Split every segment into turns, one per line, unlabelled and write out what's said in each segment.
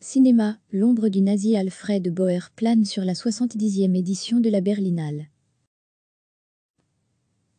Cinéma, l'ombre du nazi Alfred Bauer plane sur la 70e édition de la Berlinale.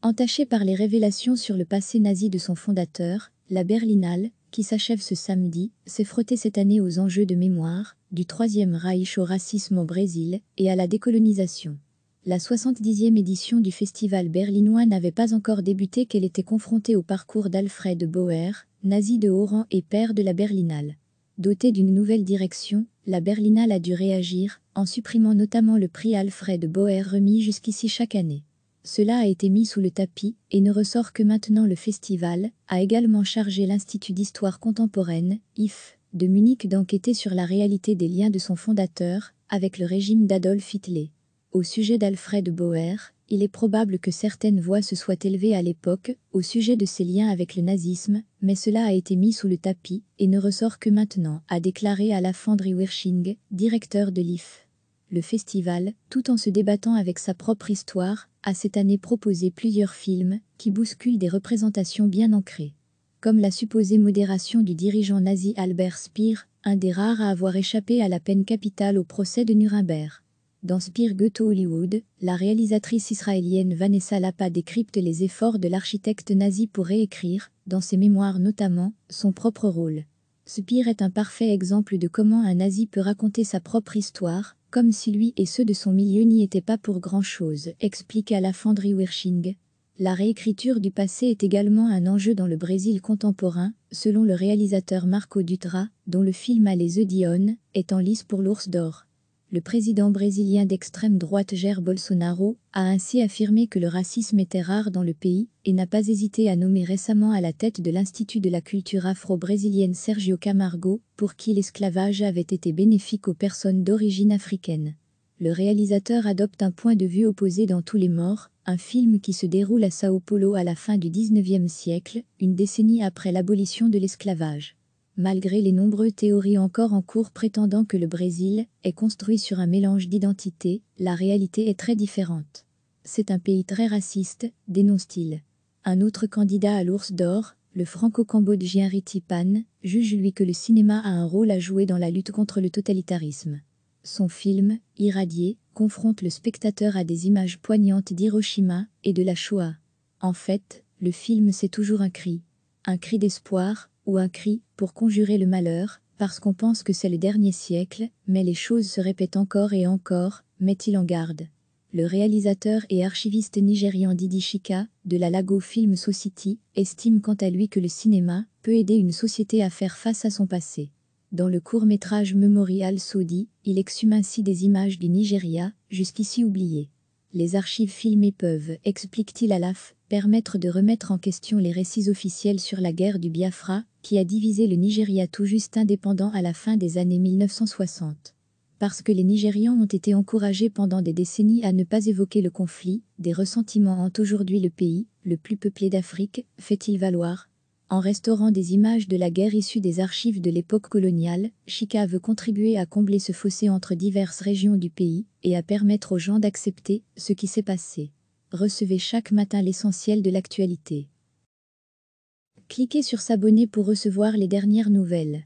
Entachée par les révélations sur le passé nazi de son fondateur, la Berlinale, qui s'achève ce samedi, s'est frottée cette année aux enjeux de mémoire, du Troisième Reich au racisme au Brésil et à la décolonisation. La 70e édition du festival berlinois n'avait pas encore débuté qu'elle était confrontée au parcours d'Alfred Bauer, nazi de haut rang et père de la Berlinale. Dotée d'une nouvelle direction, la Berlinale a dû réagir, en supprimant notamment le prix Alfred Boer remis jusqu'ici chaque année. Cela a été mis sous le tapis et ne ressort que maintenant le festival, a également chargé l'Institut d'histoire contemporaine, IF, de Munich d'enquêter sur la réalité des liens de son fondateur avec le régime d'Adolf Hitler. Au sujet d'Alfred Boer, il est probable que certaines voix se soient élevées à l'époque au sujet de ses liens avec le nazisme, mais cela a été mis sous le tapis et ne ressort que maintenant, a déclaré Fandry Wirsching, directeur de l'IF. Le festival, tout en se débattant avec sa propre histoire, a cette année proposé plusieurs films qui bousculent des représentations bien ancrées comme la supposée modération du dirigeant nazi Albert Speer, un des rares à avoir échappé à la peine capitale au procès de Nuremberg. Dans Spear Goethe Hollywood, la réalisatrice israélienne Vanessa Lapa décrypte les efforts de l'architecte nazi pour réécrire, dans ses mémoires notamment, son propre rôle. Spear est un parfait exemple de comment un nazi peut raconter sa propre histoire, comme si lui et ceux de son milieu n'y étaient pas pour grand-chose, explique à la Fandry Wirsching. La réécriture du passé est également un enjeu dans le Brésil contemporain, selon le réalisateur Marco Dutra, dont le film a les œufs d'Ion est en lice pour l'ours d'or le président brésilien d'extrême droite Jair Bolsonaro a ainsi affirmé que le racisme était rare dans le pays et n'a pas hésité à nommer récemment à la tête de l'Institut de la culture afro-brésilienne Sergio Camargo, pour qui l'esclavage avait été bénéfique aux personnes d'origine africaine. Le réalisateur adopte un point de vue opposé dans Tous les morts, un film qui se déroule à Sao Paulo à la fin du XIXe siècle, une décennie après l'abolition de l'esclavage malgré les nombreuses théories encore en cours prétendant que le Brésil est construit sur un mélange d'identités, la réalité est très différente. C'est un pays très raciste, dénonce-t-il. Un autre candidat à l'ours d'or, le franco-cambodgien Pan, juge lui que le cinéma a un rôle à jouer dans la lutte contre le totalitarisme. Son film, Irradié, confronte le spectateur à des images poignantes d'Hiroshima et de la Shoah. En fait, le film c'est toujours un cri. Un cri d'espoir, ou un cri pour conjurer le malheur, parce qu'on pense que c'est le dernier siècle, mais les choses se répètent encore et encore, met-il en garde. Le réalisateur et archiviste nigérian Didi Chika, de la Lago Film Society, estime quant à lui que le cinéma peut aider une société à faire face à son passé. Dans le court-métrage Memorial Saudi, il exhume ainsi des images du Nigeria, jusqu'ici oubliées les archives filmées peuvent, explique-t-il à l'AF, permettre de remettre en question les récits officiels sur la guerre du Biafra, qui a divisé le Nigeria tout juste indépendant à la fin des années 1960. Parce que les Nigérians ont été encouragés pendant des décennies à ne pas évoquer le conflit, des ressentiments ont aujourd'hui le pays, le plus peuplé d'Afrique, fait-il valoir, en restaurant des images de la guerre issues des archives de l'époque coloniale, Chica veut contribuer à combler ce fossé entre diverses régions du pays et à permettre aux gens d'accepter ce qui s'est passé. Recevez chaque matin l'essentiel de l'actualité. Cliquez sur s'abonner pour recevoir les dernières nouvelles.